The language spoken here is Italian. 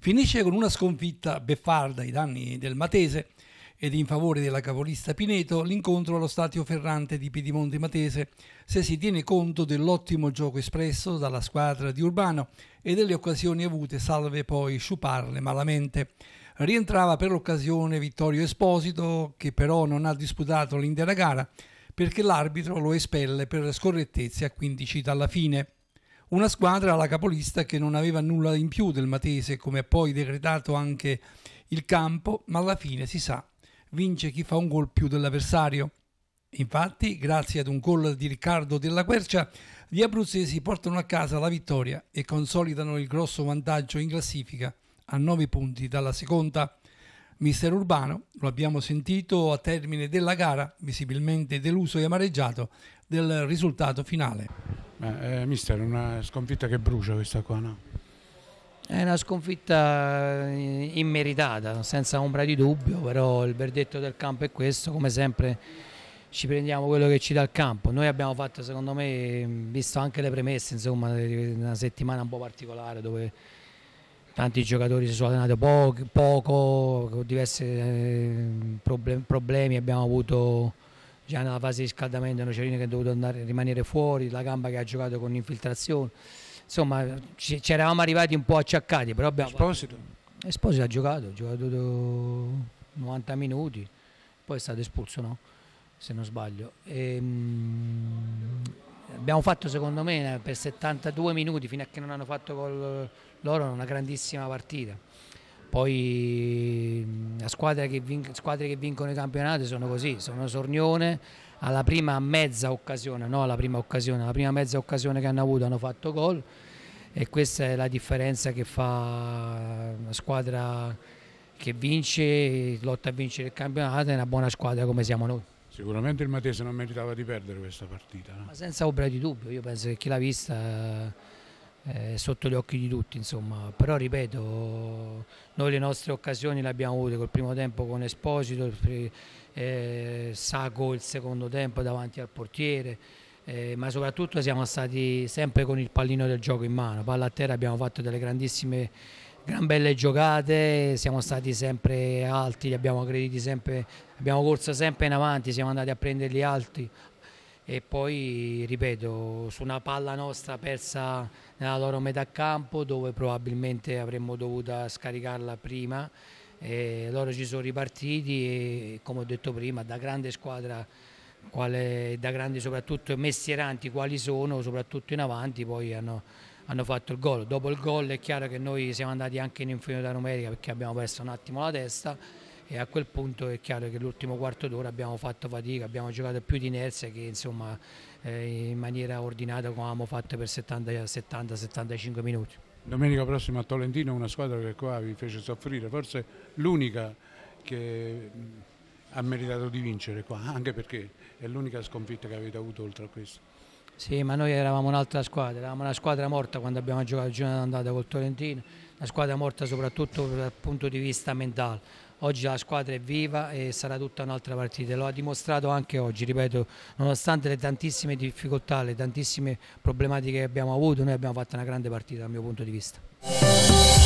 Finisce con una sconfitta beffarda ai danni del Matese ed in favore della capolista Pineto l'incontro allo stadio Ferrante di Piedimonte Matese, se si tiene conto dell'ottimo gioco espresso dalla squadra di Urbano e delle occasioni avute salve poi sciuparle malamente. Rientrava per l'occasione Vittorio Esposito, che però non ha disputato l'intera gara perché l'arbitro lo espelle per scorrettezze a 15 dalla fine. Una squadra alla capolista che non aveva nulla in più del Matese, come ha poi decretato anche il campo, ma alla fine si sa, vince chi fa un gol più dell'avversario. Infatti, grazie ad un gol di Riccardo della Quercia, gli abruzzesi portano a casa la vittoria e consolidano il grosso vantaggio in classifica a 9 punti dalla seconda. Mister Urbano, lo abbiamo sentito a termine della gara, visibilmente deluso e amareggiato del risultato finale. Beh, eh, mister, una sconfitta che brucia questa qua, no? È una sconfitta eh, immeritata, senza ombra di dubbio, però il verdetto del campo è questo, come sempre ci prendiamo quello che ci dà il campo. Noi abbiamo fatto, secondo me, visto anche le premesse, insomma, una settimana un po' particolare dove tanti giocatori si sono allenati poco, poco con diversi eh, problemi abbiamo avuto già nella fase di scaldamento Nocerino che è dovuto andare, rimanere fuori, la gamba che ha giocato con infiltrazione. Insomma, ci, ci eravamo arrivati un po' acciaccati, però abbiamo... Esposito? Esposito ha giocato, ha giocato 90 minuti, poi è stato espulso, no? Se non sbaglio. E, ehm, mh, abbiamo fatto secondo me per 72 minuti, fino a che non hanno fatto con loro, una grandissima partita. Poi squadre che, vin- squadre che vincono i campionati sono così, sono Sornione alla prima mezza occasione, no alla prima occasione, alla prima mezza occasione che hanno avuto hanno fatto gol e questa è la differenza che fa una squadra che vince, lotta a vincere il campionato, è una buona squadra come siamo noi. Sicuramente il Matese non meritava di perdere questa partita. No? senza ombra di dubbio, io penso che chi l'ha vista eh, sotto gli occhi di tutti. Insomma. Però ripeto, noi le nostre occasioni le abbiamo avute col primo tempo con Esposito, eh, Saco il secondo tempo davanti al portiere. Eh, ma soprattutto siamo stati sempre con il pallino del gioco in mano, palla a terra abbiamo fatto delle grandissime gran belle giocate, siamo stati sempre alti, li abbiamo aggrediti sempre, abbiamo corso sempre in avanti, siamo andati a prenderli alti, e poi ripeto su una palla nostra persa nella loro metà campo dove probabilmente avremmo dovuto scaricarla prima e loro ci sono ripartiti e come ho detto prima da grande squadra quale, da grandi soprattutto messieranti quali sono soprattutto in avanti poi hanno, hanno fatto il gol dopo il gol è chiaro che noi siamo andati anche in inferiorità numerica perché abbiamo perso un attimo la testa e a quel punto è chiaro che l'ultimo quarto d'ora abbiamo fatto fatica, abbiamo giocato più di inerzia che insomma, eh, in maniera ordinata come avevamo fatto per 70-75 minuti. Domenica prossima a Tolentino una squadra che qua vi fece soffrire, forse l'unica che mm, ha meritato di vincere qua, anche perché è l'unica sconfitta che avete avuto oltre a questo. Sì, ma noi eravamo un'altra squadra, eravamo una squadra morta quando abbiamo giocato il giorno d'andata col Tolentino, una squadra morta soprattutto dal punto di vista mentale oggi la squadra è viva e sarà tutta un'altra partita, lo ha dimostrato anche oggi, ripeto, nonostante le tantissime difficoltà, le tantissime problematiche che abbiamo avuto, noi abbiamo fatto una grande partita dal mio punto di vista.